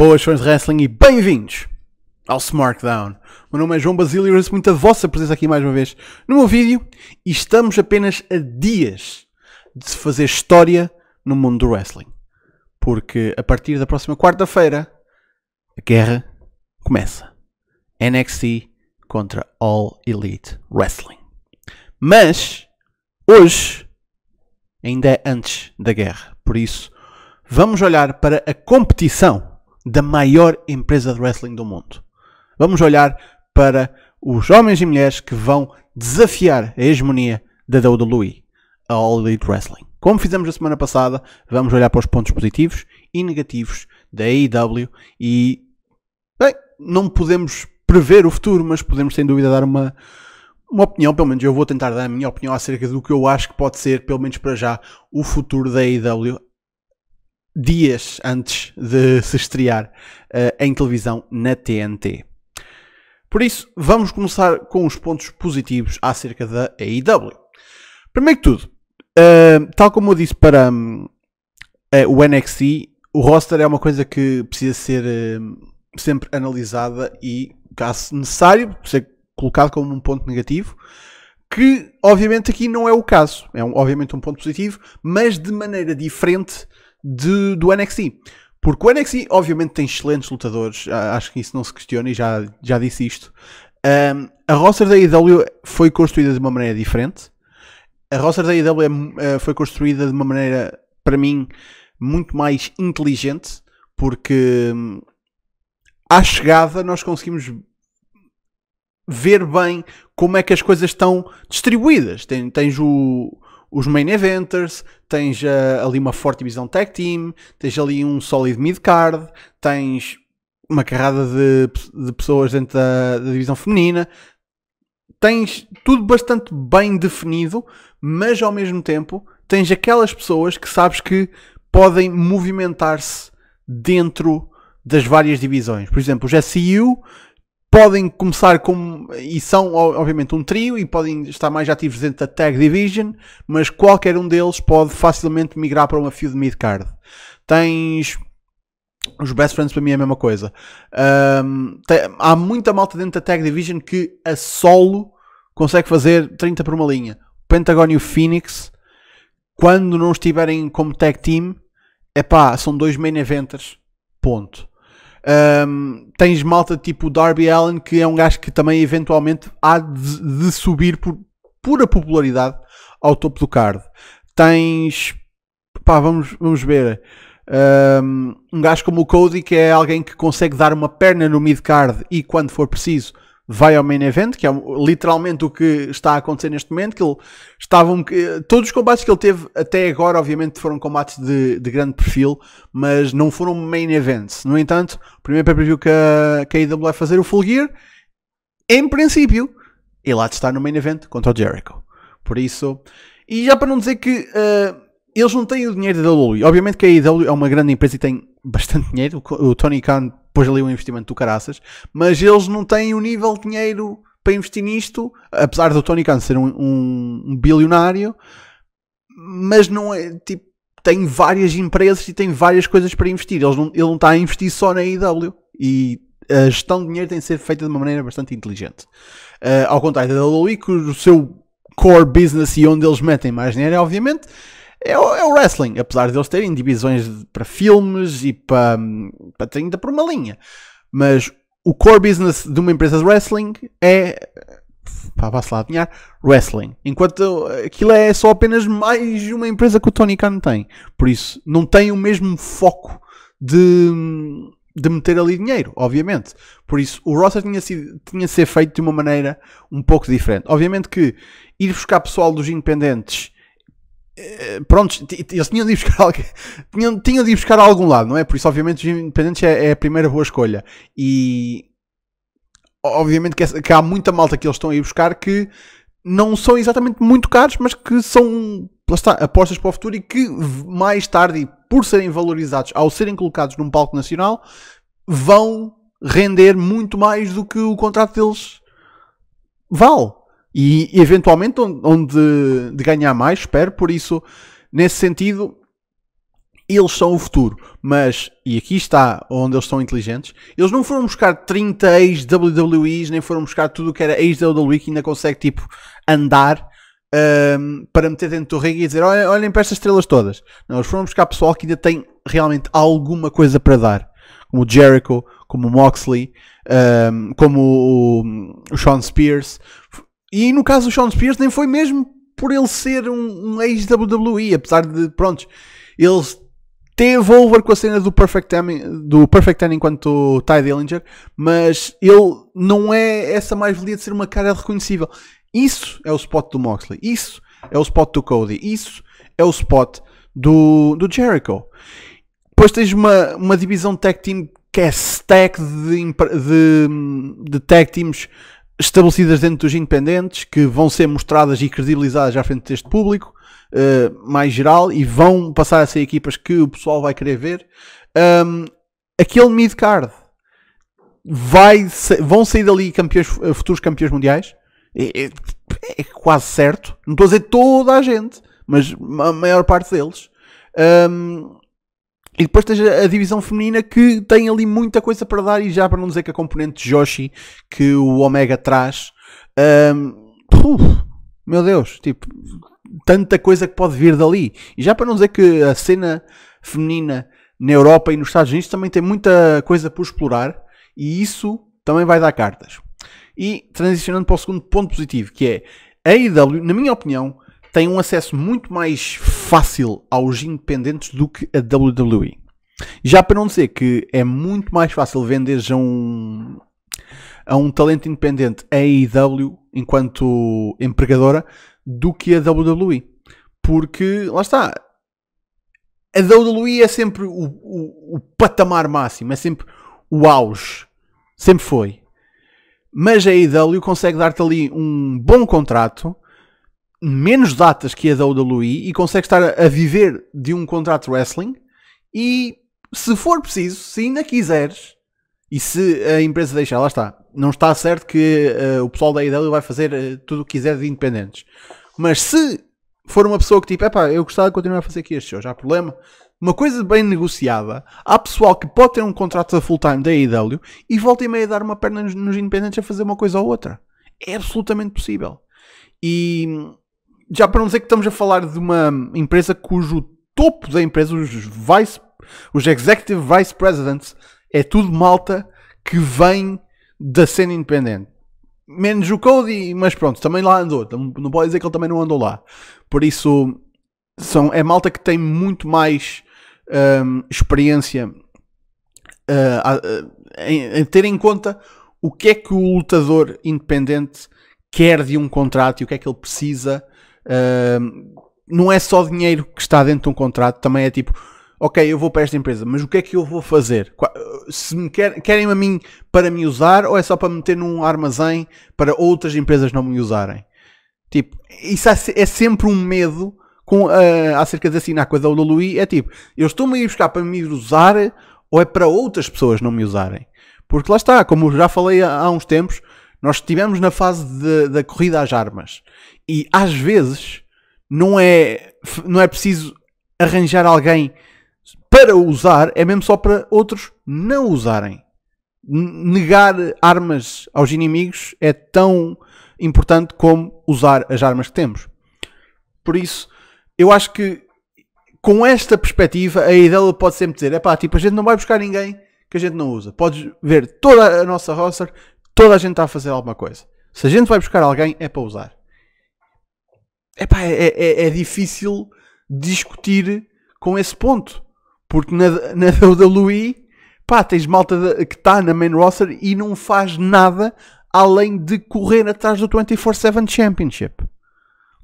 Boas fãs de wrestling e bem-vindos ao SmartDown. O meu nome é João Basílio e agradeço muito a vossa presença aqui mais uma vez no meu vídeo e estamos apenas a dias de se fazer história no mundo do wrestling. Porque a partir da próxima quarta-feira a guerra começa. NXT contra All Elite Wrestling. Mas hoje ainda é antes da guerra, por isso vamos olhar para a competição da maior empresa de wrestling do mundo. Vamos olhar para os homens e mulheres que vão desafiar a hegemonia da WWE, a All Elite Wrestling. Como fizemos a semana passada, vamos olhar para os pontos positivos e negativos da AEW e bem, não podemos prever o futuro, mas podemos sem dúvida dar uma uma opinião, pelo menos eu vou tentar dar a minha opinião acerca do que eu acho que pode ser, pelo menos para já, o futuro da AEW dias antes de se estrear uh, em televisão na TNT. Por isso, vamos começar com os pontos positivos acerca da AEW. Primeiro que tudo, uh, tal como eu disse para um, uh, eh, o NXT, o roster é uma coisa que precisa ser hum, sempre analisada e, caso necessário, ser colocado como um ponto negativo. Que, obviamente, aqui não é o caso. É, um, obviamente, um ponto positivo, mas de maneira diferente de, do NXT. Porque o NXT, obviamente, tem excelentes lutadores, ah, acho que isso não se questiona e já, já disse isto. Um, a roster da IW foi construída de uma maneira diferente. A roster da IW é ah, foi construída de uma maneira, para mim, muito mais inteligente, porque hum, à chegada nós conseguimos ver bem como é que as coisas estão distribuídas. Tens, tens o, os main eventers, tens uh, ali uma forte divisão tag team, tens ali um sólido mid-card, tens uma carrada de, de pessoas dentro da, da, divisão feminina. Tens tudo bastante bem definido, mas ao mesmo tempo tens aquelas pessoas que sabes que podem movimentar-se dentro das várias divisões. Por exemplo, o SEU podem começar como e são obviamente um trio e podem estar mais ativos dentro da Tag Division, mas qualquer um deles pode facilmente migrar para uma mid midcard. Tens os best friends para mim é a mesma coisa. Um, tem, há muita malta dentro da Tag Division que a solo consegue fazer 30 por uma linha. O Pentagon e o Phoenix, quando não estiverem como tag team, é pá, são dois main eventers. Ponto. Um, tens malta tipo o Darby Allen, que é um gajo que também eventualmente há de, de subir por pura popularidade ao topo do card. Tens, pá, vamos, vamos ver. Um, um gajo como o Cody, que é alguém que consegue dar uma perna no mid-card e, quando for preciso, vai ao main event, que é literalmente o que está a acontecer neste momento, que ele estava um, todos os combates que ele teve até agora, obviamente, foram combates de, de grande perfil, mas não foram main events. No entanto, o primeiro pay-per-view que a, que a AEW vai fazer, o Full Gear, em princípio, ele há de estar no main event contra o Jericho. Por isso, e já para não dizer que uh, eles não têm o dinheiro da WWE, obviamente que a AEW é uma grande empresa e tem bastante dinheiro, o Tony Khan pôs ali um investimento do caraças, mas eles não têm o nível de dinheiro para investir nisto, apesar do Tony Khan ser um, um, um bilionário, mas não é tipo tem várias empresas e tem várias coisas para investir. Eles não, ele não está a investir só na IW. E a gestão de dinheiro tem de ser feita de uma maneira bastante inteligente. Uh, ao contrário da WWE, que o seu core business e onde eles metem mais dinheiro é, obviamente, é o, é o wrestling, apesar de eles terem divisões para filmes e para, para ainda por uma linha. Mas o core business de uma empresa de wrestling é. Pá, vá-se lá adivinhar. Wrestling. Enquanto aquilo é só apenas mais uma empresa que o Tony Khan tem. Por isso, não tem o mesmo foco de de meter ali dinheiro, obviamente. Por isso, o roster tinha, sido, tinha de ser feito de uma maneira um pouco diferente. Obviamente que ir buscar pessoal dos independentes eh, prontos, eles tinham de ir buscar alguém, tinham, tinham de ir buscar a algum lado, não é? Por isso, obviamente, os independentes é, é a primeira boa escolha. E obviamente que, é, que, há muita malta que eles estão a ir buscar que não são exatamente muito caros, mas que são está, apostas para o futuro e que mais tarde, por serem valorizados ao serem colocados num palco nacional, vão render muito mais do que o contrato deles vale e eventualmente onde, de ganhar mais, espero. Por isso, nesse sentido, eles são o futuro. Mas, e aqui está onde eles são inteligentes, eles não foram buscar 30 ex-WWEs, nem foram buscar tudo o que era ex-WWE que ainda consegue, tipo, andar um, para meter dentro do ringue e dizer olhem, olhem para estas estrelas todas. Não, eles foram buscar pessoal que ainda tem realmente alguma coisa para dar. Como o Jericho, como o Moxley, um, como o, o Sean Spears. E no caso do Sean Spears, nem foi mesmo por ele ser um, um ex-WWE, apesar de, prontos, ele teve over com a cena do Perfect Ten, do Perfect Ten enquanto Ty Dillinger, mas ele não é essa mais-valia de ser uma cara reconhecível. Isso é o spot do Moxley, isso é o spot do Cody, isso é o spot do, do Jericho. Depois tens uma, uma divisão tag team que é stack de, de, de tag teams estabelecidas dentro dos independentes, que vão ser mostradas e credibilizadas à frente deste público uh, mais geral e vão passar a ser equipas que o pessoal vai querer ver. Um, aquele mid-card vai, vão sair dali campeões, eh, futuros campeões mundiais. É, é, é, quase certo. Não estou a dizer toda a gente, mas a maior parte deles. Um, e depois tens a, a divisão feminina que tem ali muita coisa para dar, e já para não dizer que a componente Joshi que o Omega traz, um, meu Deus, tipo, tanta coisa que pode vir dali. E já para não dizer que a cena feminina na Europa e nos Estados Unidos também tem muita coisa por explorar, e isso também vai dar cartas. E transicionando para o segundo ponto positivo, que é a IW, na minha opinião, tem um acesso muito mais fácil aos independentes do que a WWE. Já para não dizer que é muito mais fácil vender a um, a um talento independente a AEW enquanto empregadora do que a WWE. Porque, lá está, a WWE é sempre o, o, o patamar máximo, é sempre o auge. Sempre foi. Mas a AEW consegue dar-te ali um bom contrato menos datas que a WWE e consegue estar a viver de um contrato wrestling e se for preciso, se ainda quiseres e se a empresa deixar, lá está. Não está certo que uh, o pessoal da IW vai fazer uh, tudo o que quiser de independentes. Mas se for uma pessoa que tipo, é eu gostava de continuar a fazer aqui este show, já há problema. Uma coisa bem negociada, há pessoal que pode ter um contrato a full time da IW e volta e meia dar uma perna nos, nos independentes a fazer uma coisa ou outra. É absolutamente possível. E já para não dizer que estamos a falar de uma empresa cujo topo da empresa, os vice, os executive vice presidents, é tudo malta que vem da cena independente. Menos o Cody, mas pronto, também lá andou. Então, não pode dizer que ele também não andou lá. Por isso, são, é malta que tem muito mais um, experiência uh, em ter em conta o que é que o lutador independente quer de um contrato e o que é que ele precisa não é só dinheiro que está dentro de um contrato, também é tipo, ok, eu vou para esta empresa, mas o que é que eu vou fazer? Se me quer, querem a mim para me usar ou é só para meter num armazém para outras empresas não me usarem? Tipo, isso é, é sempre um medo com, uh, acerca de assinar com a WWE. É tipo, eu estou-me a ir buscar para me usar ou é para outras pessoas não me usarem? Porque lá está, como já falei há, há uns tempos, nós estivemos na fase da corrida às armas e às vezes não é, não é preciso arranjar alguém para usar, é mesmo só para outros não usarem. Negar armas aos inimigos é tão importante como usar as armas que temos. Por isso, eu acho que com esta perspectiva, a ideia pode sempre dizer: é pá, tipo, a gente não vai buscar ninguém que a gente não usa. Podes ver toda a nossa roster, Toda a gente está a fazer alguma coisa. Se a gente vai buscar alguém, é para usar. Epá, é, é, é, é difícil discutir com esse ponto. Porque na, na da Louis, pá, tens malta de, que está na main roster e não faz nada além de correr atrás do 24-7 Championship.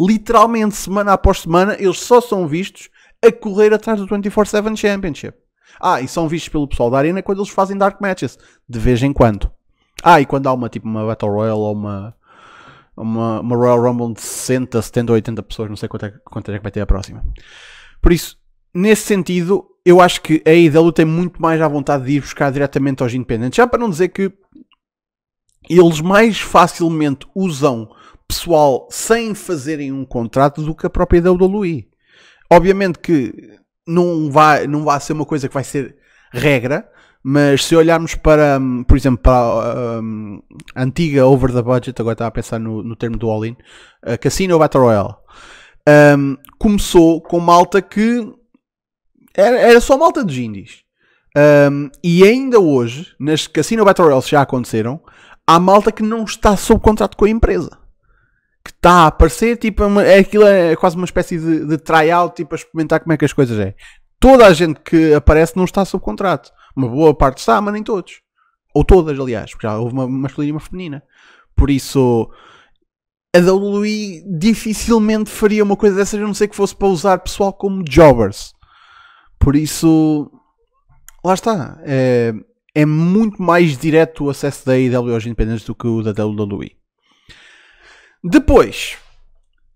Literalmente, semana após semana, eles só são vistos a correr atrás do 24-7 Championship. Ah, e são vistos pelo pessoal da Arena quando eles fazem Dark Matches, de vez em quando. Ah, e quando há uma tipo uma Battle Royale ou uma, uma, uma Royal Rumble de 60, 70 ou 80 pessoas, não sei quanto é, quanto é que vai ter a próxima. Por isso, nesse sentido, eu acho que a AEW tem muito mais à vontade de ir buscar diretamente aos independentes. Já para não dizer que eles mais facilmente usam pessoal sem fazerem um contrato do que a própria WWE. Obviamente que não vai, não vai ser uma coisa que vai ser regra, mas se olharmos para, hum, por exemplo, para a hum, antiga Over the Budget, agora estava a pensar no, no termo do All-In, a uh, Casino Battle Royale, um, começou com malta que era, era só malta dos indies. Um, e ainda hoje, nas Casino Battle Royales já aconteceram, há malta que não está sob contrato com a empresa. Que está a aparecer, tipo, é, é aquilo é quase uma espécie de, de tryout, tipo, a experimentar como é que as coisas é toda a gente que aparece não está sob contrato. Uma boa parte está, mas nem todos. Ou todas, aliás, porque já houve uma masculina e uma feminina. Por isso, a WWE dificilmente faria uma coisa dessas, a não ser que fosse para usar pessoal como jobbers. Por isso, lá está. É, é muito mais direto o acesso da AEW aos independentes do que o da WWE. Depois,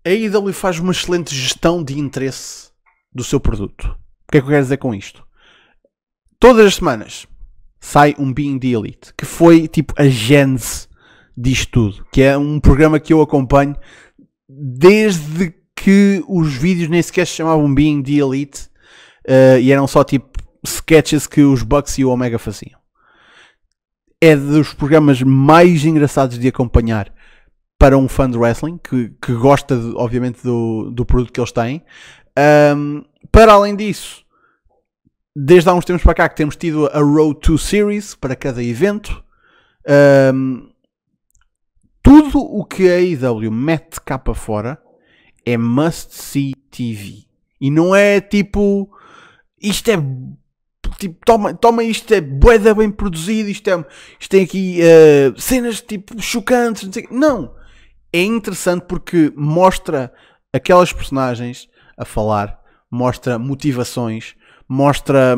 a AEW faz uma excelente gestão de interesse do seu produto. O que é que eu quero dizer com isto? Todas as semanas sai um Being the Elite, que foi tipo a gênese disto tudo, que é um programa que eu acompanho desde que os vídeos nem sequer se chamavam Being the Elite uh, e eram só tipo sketches que os Bucks e o Omega faziam. É dos programas mais engraçados de acompanhar para um fã de wrestling que, que gosta, de, obviamente, do, do produto que eles têm. Um, para além disso, desde há uns tempos para cá que temos tido a Road to Series para cada evento. Um, tudo o que a AEW mete cá para fora é must-see TV. E não é tipo... Isto é tipo, toma, toma isto, é boeda bem produzido, isto, é, isto tem aqui uh, cenas tipo chocantes, não, não, É interessante porque mostra aquelas personagens a falar, mostra motivações, mostra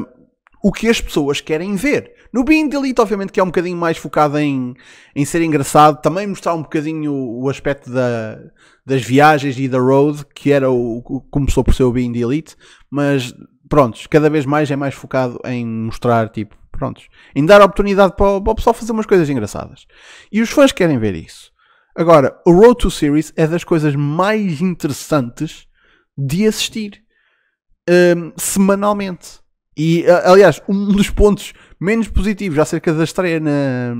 o que as pessoas querem ver. No Being Delete, obviamente, que é um bocadinho mais focado em, em ser engraçado, também mostrar um bocadinho o, aspecto da, das viagens e da road, que era o, começou por ser o Being Delete, mas prontos, cada vez mais é mais focado em mostrar, tipo, prontos, em dar oportunidade para o, para o pessoal fazer umas coisas engraçadas. E os fãs querem ver isso. Agora, o Road to Series é das coisas mais interessantes de assistir. Hum, semanalmente. E, aliás, um dos pontos menos positivos acerca da estreia na,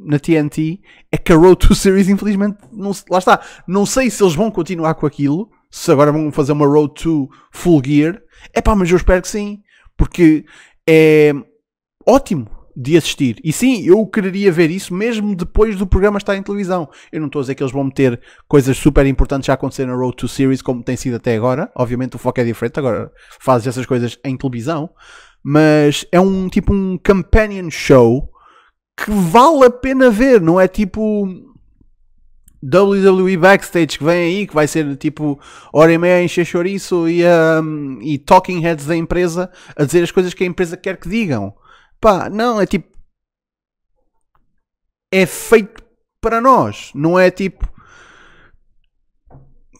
na TNT é que a Road to Series, infelizmente, não, lá está. Não sei se eles vão continuar com aquilo, se agora vão fazer uma Road to Full Gear. É pá, mas eu espero que sim, porque é ótimo de assistir. E sim, eu quereria ver isso mesmo depois do programa estar em televisão. Eu não estou a dizer que eles vão meter coisas super importantes a acontecer na Road to Series, como tem sido até agora. Obviamente o foco é diferente, agora fazes essas coisas em televisão. Mas é um tipo um companion show que vale a pena ver, não é tipo WWE Backstage que vem aí, que vai ser tipo hora e meia encher chouriço e, um, e talking heads da empresa a dizer as coisas que a empresa quer que digam. Pá, não, é tipo. É feito para nós, não é tipo.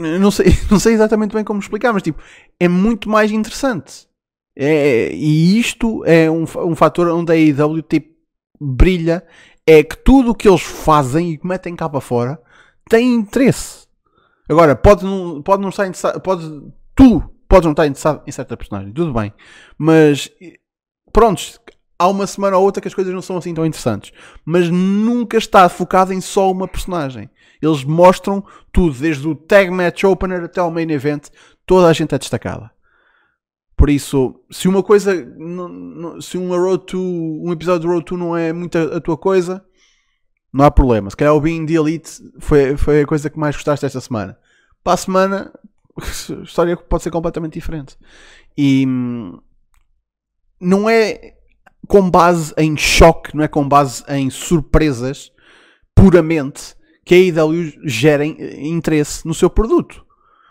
Não sei, não sei exatamente bem como explicar, mas tipo, é muito mais interessante. É, e isto é um, um fator onde a IW tipo, brilha. É que tudo o que eles fazem e metem cá para fora tem interesse. Agora, pode não, pode não estar interessado. Pode, tu podes não estar interessado em certa personagem, tudo bem. Mas, prontos, há uma semana ou outra que as coisas não são assim tão interessantes. Mas nunca está focado em só uma personagem. Eles mostram tudo, desde o tag match opener até o main event, toda a gente é destacada. Por isso, se uma coisa, se uma road to, um episódio de Road to não é muito a, tua coisa, não há problema. Se calhar o Being the Elite foi, foi a coisa que mais gostaste esta semana. Para a semana, a história pode ser completamente diferente. E hum, não é com base em choque, não é com base em surpresas, puramente, que a IW gerem interesse no seu produto.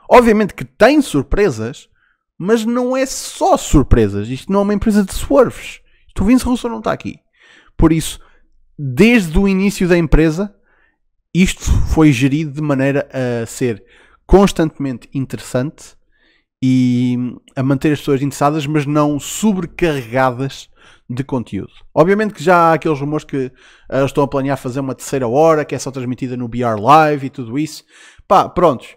Obviamente que tem surpresas, mas não é só surpresas. Isto não é uma empresa de swerves. O Vince Russo não está aqui. Por isso, desde o início da empresa, isto foi gerido de maneira a ser constantemente interessante e a manter as pessoas interessadas, mas não sobrecarregadas de conteúdo. Obviamente que já há aqueles rumores que uh, estão a planear fazer uma terceira hora, que é só transmitida no BR Live e tudo isso. Pá, prontos.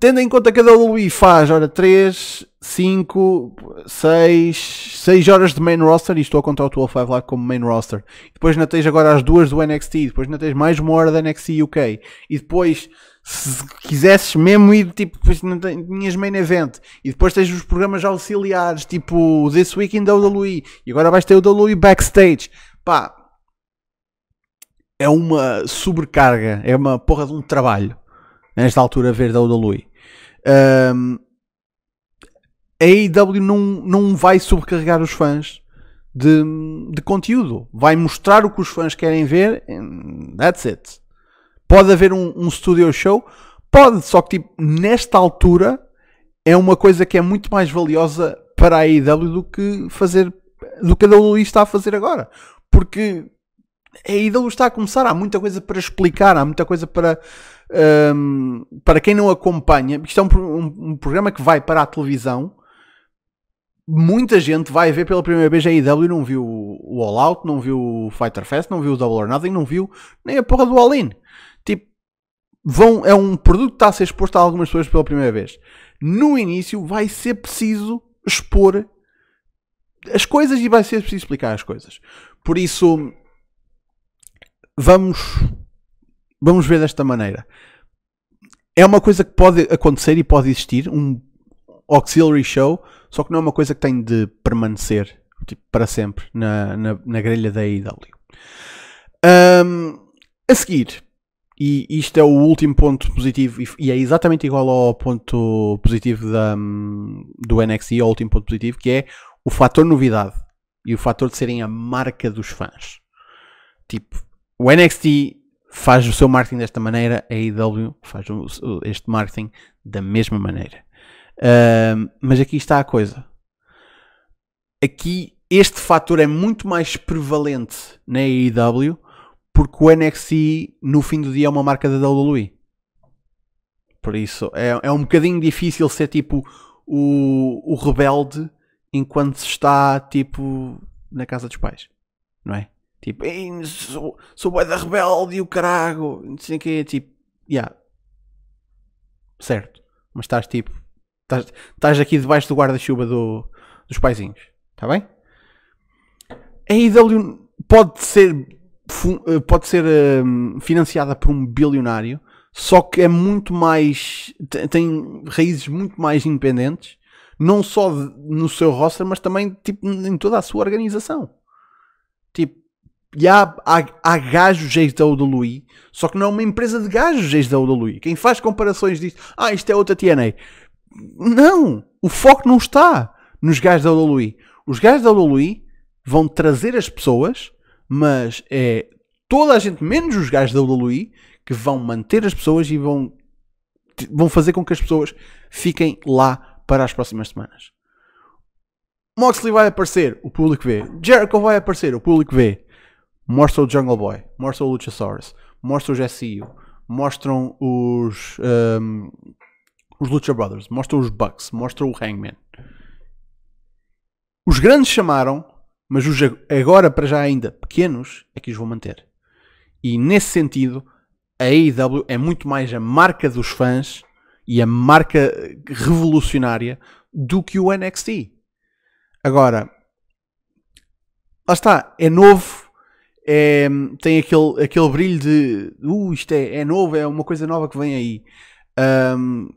Tendo em conta que a WWE faz, hora 3, 5, 6, 6 horas de main roster, e estou a contar o 205 Live como main roster. Depois ainda tens agora as duas do NXT, depois ainda tens mais uma hora da NXT UK, e depois se quisesses mesmo ir, tipo, depois não tinhas main event e depois tens os programas auxiliares, tipo This Week in WWE e agora vais ter o WWE Backstage, pá, é uma sobrecarga, é uma porra de um trabalho nesta altura ver WWE. Um, a AEW não, não vai sobrecarregar os fãs de, de conteúdo, vai mostrar o que os fãs querem ver, and that's it. Pode haver um, um studio show, pode, só que tipo, nesta altura é uma coisa que é muito mais valiosa para a IW do que fazer do que a WWE está a fazer agora. Porque a IW está a começar, há muita coisa para explicar, há muita coisa para um, para quem não acompanha, isto é um, um, um, programa que vai para a televisão. Muita gente vai ver pela primeira vez a IW e não viu o All Out, não viu o Fighter Fest, não viu o Double or Nothing, não viu nem a porra do All In vão, é um produto que está a ser exposto a algumas pessoas pela primeira vez. No início vai ser preciso expor as coisas e vai ser preciso explicar as coisas. Por isso, vamos, vamos ver desta maneira. É uma coisa que pode acontecer e pode existir, um auxiliary show, só que não é uma coisa que tem de permanecer tipo, para sempre na, na, na grelha da IW. Um, a seguir, e isto é o último ponto positivo, e é exatamente igual ao ponto positivo da, hum, do NXT, ao último ponto positivo, que é o fator novidade e o fator de serem a marca dos fãs. Tipo, o NXT faz o seu marketing desta maneira, a AEW faz este marketing da mesma maneira. Uh, mas aqui está a coisa. Aqui este fator é muito mais prevalente na AEW porque o NXT no fim do dia é uma marca da WWE. Por isso é, é um bocadinho difícil ser tipo o, o rebelde enquanto se está tipo na casa dos pais, não é? Tipo, sou, sou boy da rebelde e o carago, não sei o quê, tipo, yeah. certo, mas estás tipo, estás, estás aqui debaixo do guarda-chuva do, dos paizinhos, está bem? A IW pode ser eh, pode ser eh, financiada por um bilionário, só que é muito mais. tem raízes muito mais independentes, não só no seu roster, mas também tipo, em toda a sua organização. Tipo, e há, há, há gajos ex da Odolui, só que não é uma empresa de gajos ex da Odolui. Quem faz comparações diz, ah, isto é outra TNA. Não! O foco não está nos gajos da Odolui. Os gajos da Odolui vão trazer as pessoas mas é toda a gente, menos os gajos da WWE, que vão manter as pessoas e vão, vão fazer com que as pessoas fiquem lá para as próximas semanas. Moxley vai aparecer, o público vê. Jericho vai aparecer, o público vê. Mostra o Jungle Boy, mostra o Luchasaurus, mostra o GSU, mostram os, um, os Lucha Brothers, mostram os Bucks, mostram o Hangman. Os grandes chamaram, mas os agora para já ainda pequenos é que os vou manter. E nesse sentido, a AEW é muito mais a marca dos fãs e a marca revolucionária do que o NXT. Agora, lá está, é novo, é, tem aquele, aquele brilho de uh, isto é, é novo, é uma coisa nova que vem aí. Um,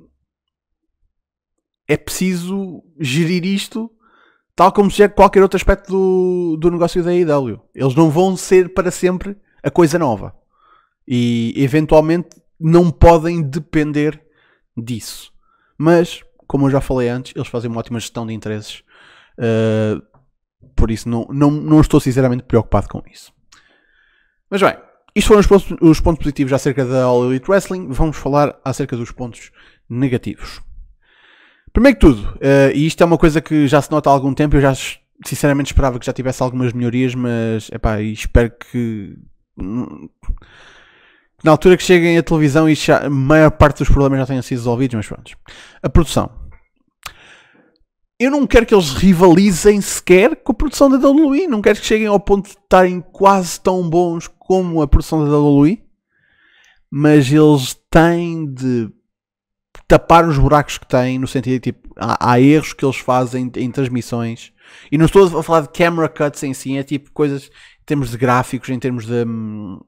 é preciso gerir isto Tal como se é qualquer outro aspecto do, do negócio da IW, Eles não vão ser para sempre a coisa nova. E eventualmente não podem depender disso. Mas, como eu já falei antes, eles fazem uma ótima gestão de interesses. Uh, por isso, não, não, não estou sinceramente preocupado com isso. Mas bem, isto foram os pontos, os pontos positivos acerca da All Elite Wrestling. Vamos falar acerca dos pontos negativos. Primeiro que tudo, uh, e isto é uma coisa que já se nota há algum tempo, eu já sinceramente esperava que já tivesse algumas melhorias, mas epá, espero que na altura que cheguem à televisão já, a maior parte dos problemas já tenham sido resolvidos, mas pronto. A produção. Eu não quero que eles rivalizem sequer com a produção da WWE. Não quero que cheguem ao ponto de estarem quase tão bons como a produção da WWE. Mas eles têm de tapar os buracos que têm, no sentido de tipo, há, há erros que eles fazem em, em transmissões. E não estou a falar de camera cuts em si, é tipo coisas em termos de gráficos, em termos de. Hum,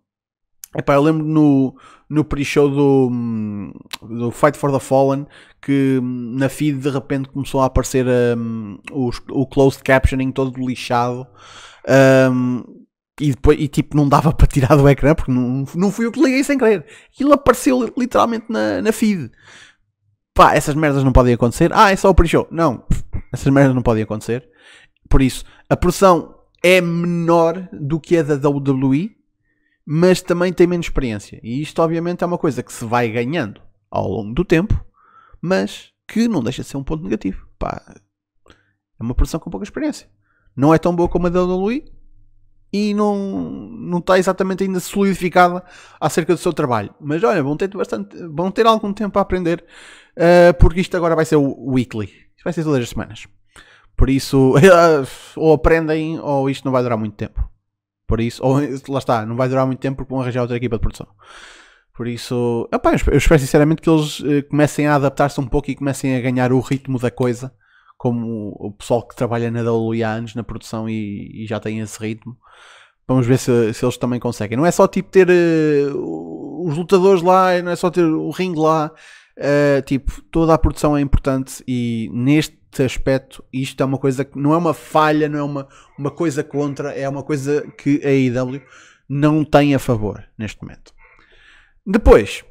Epá, eu lembro no, no pre-show do, hum, do Fight for the Fallen que hum, na feed de repente começou a aparecer hum, os, o closed captioning todo lixado e, depois, e tipo não dava para tirar do ecrã porque não, não fui eu que liguei sem querer. Aquilo apareceu literalmente na, na feed pá, essas merdas não podem acontecer. Ah, é só o pre-show. Não, essas merdas não podem acontecer. Por isso, a pressão é menor do que a da WWE, mas também tem menos experiência. E isto, obviamente, é uma coisa que se vai ganhando ao longo do tempo, mas que não deixa de ser um ponto negativo. Pá, é uma pressão com pouca experiência. Não é tão boa como a da WWE, e não, não está exatamente ainda solidificada acerca do seu trabalho. Mas olha, vão ter, bastante, vão ter algum tempo a aprender, uh, porque isto agora vai ser o weekly. Isto vai ser todas as semanas. Por isso, ou aprendem, ou isto não vai durar muito tempo. Por isso, ou lá está, não vai durar muito tempo porque vão arranjar outra equipa de produção. Por isso, opa, eu espero sinceramente que eles eh, comecem a adaptar-se um pouco e comecem a ganhar o ritmo da coisa como o pessoal que trabalha na WWE há anos na produção e, e já tem esse ritmo. Vamos ver se, se, eles também conseguem. Não é só tipo ter uh, os lutadores lá, não é só ter o ringue lá. Uh, tipo, toda a produção é importante e neste aspecto isto é uma coisa que não é uma falha, não é uma, uma coisa contra, é uma coisa que a AEW não tem a favor neste momento. Depois,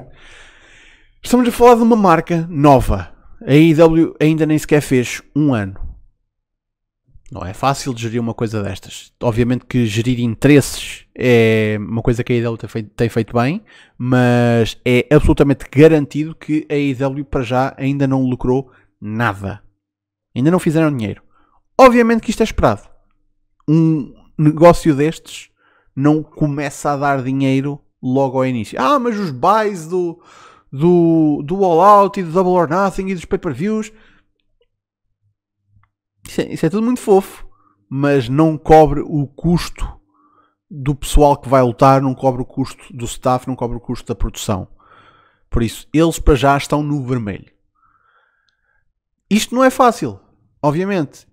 estamos a falar de uma marca nova a IW ainda nem sequer fez um ano. Não é fácil de gerir uma coisa destas. Obviamente que gerir interesses é uma coisa que a IW tem feito, bem, mas é absolutamente garantido que a IW para já ainda não lucrou nada. Ainda não fizeram dinheiro. Obviamente que isto é esperado. Um negócio destes não começa a dar dinheiro logo ao início. Ah, mas os buys do, do, do All Out e do Double or Nothing e dos pay-per-views. Isso, é, isso é tudo muito fofo, mas não cobre o custo do pessoal que vai lutar, não cobre o custo do staff, não cobre o custo da produção. Por isso, eles para já estão no vermelho. Isto não é fácil, obviamente.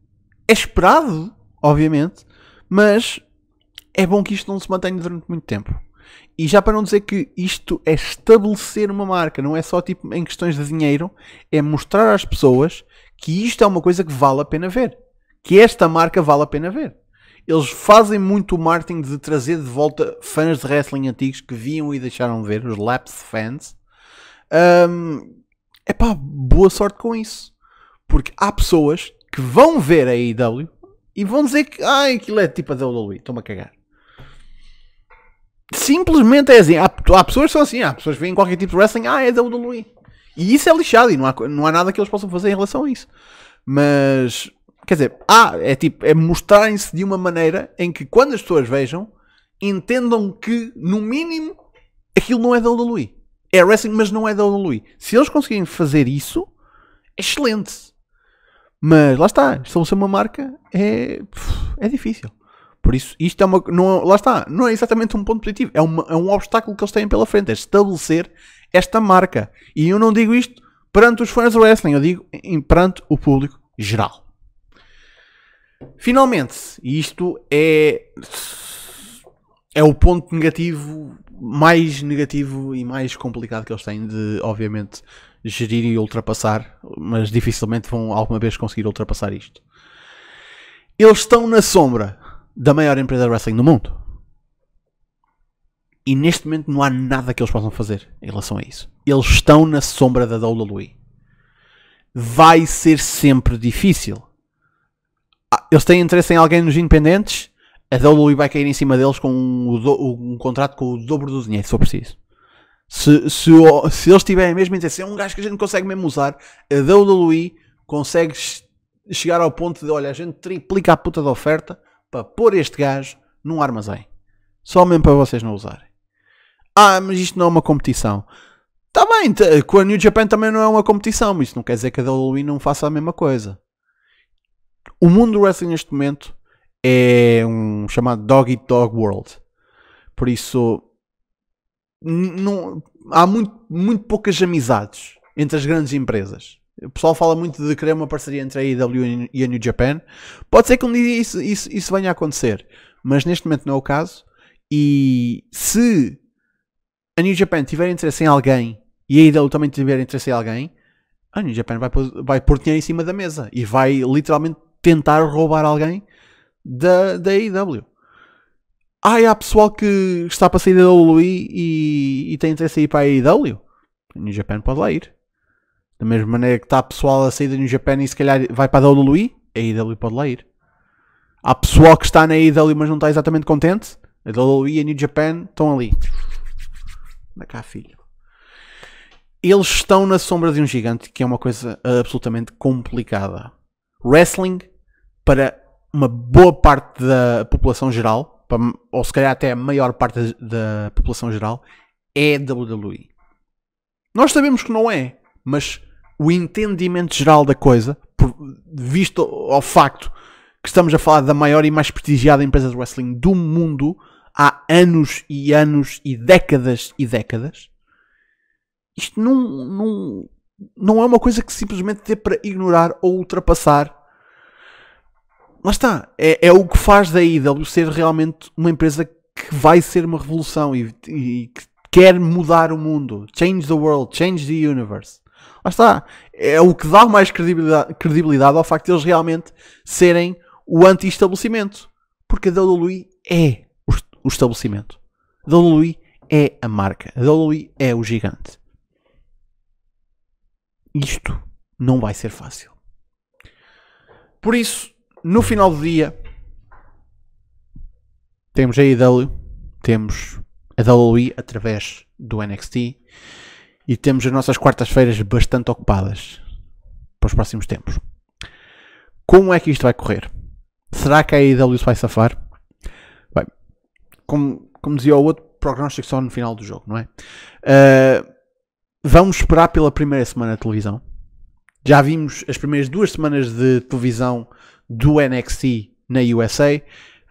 É esperado, obviamente, mas é bom que isto não se mantenha durante muito tempo. E já para não dizer que isto é estabelecer uma marca, não é só tipo em questões de dinheiro, é mostrar às pessoas que isto é uma coisa que vale a pena ver. Que esta marca vale a pena ver. Eles fazem muito o marketing de trazer de volta fãs de wrestling antigos que viam e deixaram de ver, os lapsed fans. É um, pá, boa sorte com isso. Porque há pessoas que vão ver a AEW e vão dizer que ah, aquilo é tipo a WWE, estou-me a cagar. Simplesmente é assim. Há, há pessoas que são assim. Há pessoas que veem qualquer tipo de wrestling. Ah, é WWE. E isso é lixado e não há, não há nada que eles possam fazer em relação a isso. Mas, quer dizer, ah, é tipo, é mostrarem-se de uma maneira em que quando as pessoas vejam, entendam que, no mínimo, aquilo não é da WWE. É wrestling, mas não é da WWE. Se eles conseguirem fazer isso, é excelente. Mas lá está, a ser uma marca é, é difícil. Por isso, isto é uma. Não, é, lá está, não é exatamente um ponto positivo, é, uma, é um obstáculo que eles têm pela frente, é estabelecer esta marca. E eu não digo isto perante os fãs do wrestling, eu digo em, perante o público geral. Finalmente, isto é. É o ponto negativo, mais negativo e mais complicado que eles têm de, obviamente, gerir e ultrapassar, mas dificilmente vão alguma vez conseguir ultrapassar isto. Eles estão na sombra da maior empresa de wrestling do mundo. E neste momento não há nada que eles possam fazer em relação a isso. Eles estão na sombra da WWE. Vai ser sempre difícil. Ah, eles têm interesse em alguém nos independentes. A WWE vai cair em cima deles com um, um contrato com o dobro do dinheiro, se for preciso. Se, se, se eles tiverem mesmo interesse, é um gajo que a gente consegue mesmo usar. A WWE consegue chegar ao ponto de: olha, a gente triplica a puta da oferta para pôr este gás num armazém. Só mesmo para vocês não usarem. Ah, mas isto não é uma competição. Está bem, com a New Japan também não é uma competição, mas isso não quer dizer que a WWE não faça a mesma coisa. O mundo do wrestling neste momento é um chamado Dog Eat Dog World. Por isso, não, há muito, muito poucas amizades entre as grandes empresas. O pessoal fala muito de querer uma parceria entre a IW e a New Japan. Pode ser que um dia isso, isso, isso venha a acontecer, mas neste momento não é o caso. E se a New Japan tiver interesse em alguém e a IW também tiver interesse em alguém, a New Japan vai pôr, vai pôr dinheiro em cima da mesa e vai literalmente tentar roubar alguém da, da IW Ah, há pessoal que está para sair da WWE e, e tem interesse em ir para a IW A New Japan pode lá ir. Da mesma maneira que está pessoal a sair da New Japan e se calhar vai para a WWE, a IW pode lá ir. Há pessoal que está na IW mas não está exatamente contente. A WWE e a New Japan estão ali. Anda cá, filho. Eles estão na sombra de um gigante, que é uma coisa absolutamente complicada. Wrestling, para uma boa parte da população geral, ou se calhar até a maior parte da população geral, é WWE. Nós sabemos que não é, mas o entendimento geral da coisa, por, visto ao facto que estamos a falar da maior e mais prestigiada empresa de wrestling do mundo há anos e anos e décadas e décadas, isto não, não, não é uma coisa que simplesmente dê para ignorar ou ultrapassar. Lá está. É, é o que faz da IW ser realmente uma empresa que vai ser uma revolução e, e que quer mudar o mundo. Change the world, change the universe lá está, é o que dá mais credibilidade, credibilidade ao facto de eles realmente serem o anti-estabelecimento. Porque a WWE é o estabelecimento. A WWE é a marca. A WWE é o gigante. Isto não vai ser fácil. Por isso, no final do dia, temos a IW, temos a WWE através do NXT e temos as nossas quartas-feiras bastante ocupadas para os próximos tempos. Como é que isto vai correr? Será que a AEW se vai safar? Bem, como, como dizia o outro, prognóstico só no final do jogo, não é? Uh, vamos esperar pela primeira semana de televisão. Já vimos as primeiras duas semanas de televisão do NXT na USA.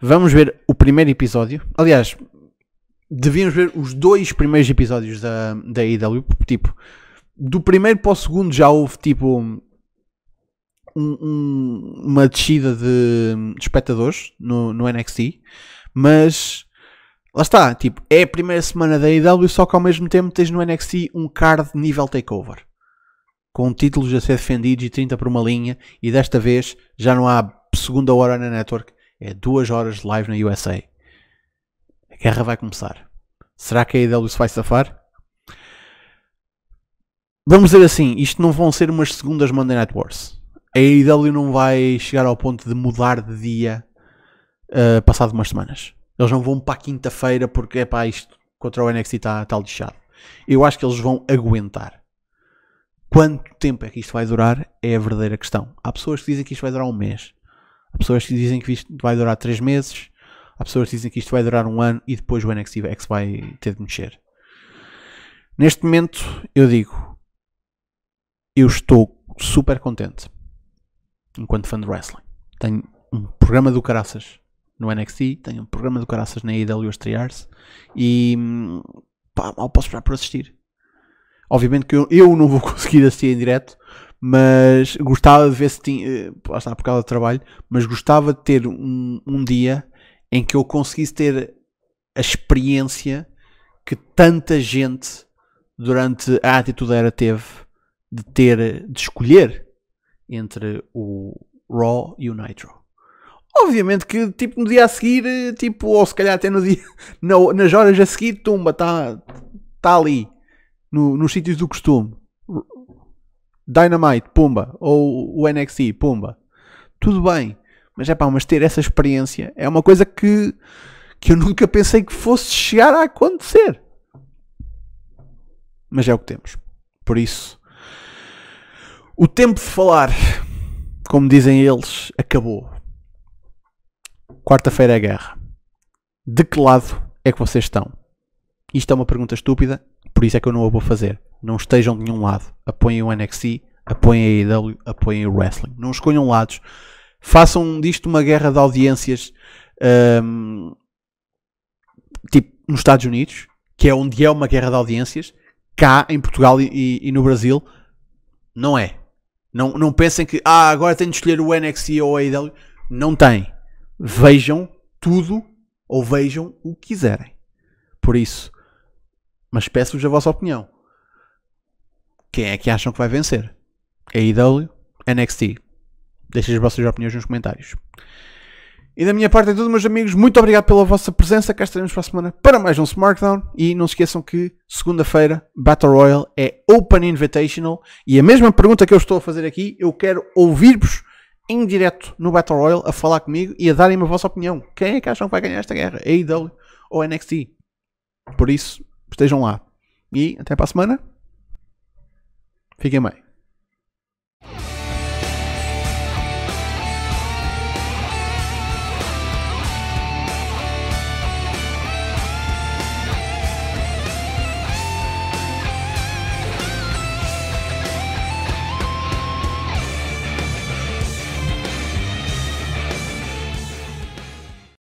Vamos ver o primeiro episódio. Aliás, devíamos ver os dois primeiros episódios da, da IW, tipo, do primeiro para o segundo já houve tipo um, um, uma descida de, de espectadores no, no NXT, mas lá está, tipo, é a primeira semana da IW, só que ao mesmo tempo tens no NXT um card nível takeover. Com títulos a ser defendidos e 30 por uma linha, e desta vez já não há segunda hora na network, é duas horas de live na USA guerra vai começar. Será que a EW se vai safar? Vamos dizer assim, isto não vão ser umas segundas Monday Night Wars. A EW não vai chegar ao ponto de mudar de dia uh, passado umas semanas. Eles não vão para a quinta-feira porque é pá, isto contra o NXT está tá lixado. Eu acho que eles vão aguentar. Quanto tempo é que isto vai durar é a verdadeira questão. Há pessoas que dizem que isto vai durar um mês. Há pessoas que dizem que isto vai durar três meses. Há pessoas que dizem que isto vai durar um ano e depois o NXT X é vai ter de mexer. Neste momento, eu digo, eu estou super contente enquanto fã de wrestling. Tenho um programa do caraças no NXT, tenho um programa do caraças na IW estrear-se e hum, pá, mal posso esperar por assistir. Obviamente que eu, eu não vou conseguir assistir em direto, mas gostava de ver se tinha, eh, lá está, por causa do trabalho, mas gostava de ter um, um dia em que eu conseguisse ter a experiência que tanta gente durante a atitude era teve de ter de escolher entre o Raw e o Nitro. Obviamente que tipo no dia a seguir, tipo, ou se calhar até no dia nas horas a seguir, tumba, está tá ali no, nos sítios do costume. Dynamite, pumba, ou o NXT, pumba. Tudo bem. Mas é pá, mas ter essa experiência é uma coisa que, que eu nunca pensei que fosse chegar a acontecer. Mas é o que temos. Por isso, o tempo de falar, como dizem eles, acabou. Quarta-feira é guerra. De que lado é que vocês estão? Isto é uma pergunta estúpida, por isso é que eu não a vou fazer. Não estejam de nenhum lado. Apoiem o NXT, apoiem a AEW, apoiem o wrestling. Não escolham lados façam disto uma guerra de audiências um, tipo nos Estados Unidos, que é onde é uma guerra de audiências, cá em Portugal e, e no Brasil, não é. Não, não pensem que ah, agora tenho de escolher o NXT ou a AEW. Não tem. Vejam tudo ou vejam o que quiserem. Por isso, mas peço-vos a vossa opinião. Quem é que acham que vai vencer? AEW, NXT. Deixem as vossas opiniões nos comentários. E da minha parte é tudo, meus amigos. Muito obrigado pela vossa presença. Cá estaremos para a semana para mais um Smartdown. E não se esqueçam que segunda-feira Battle Royale é Open Invitational. E a mesma pergunta que eu estou a fazer aqui, eu quero ouvir-vos em direto no Battle Royale a falar comigo e a darem-me a vossa opinião. Quem é que acham que vai ganhar esta guerra? AEW ou NXT? Por isso, estejam lá. E até para a semana. Fiquem bem.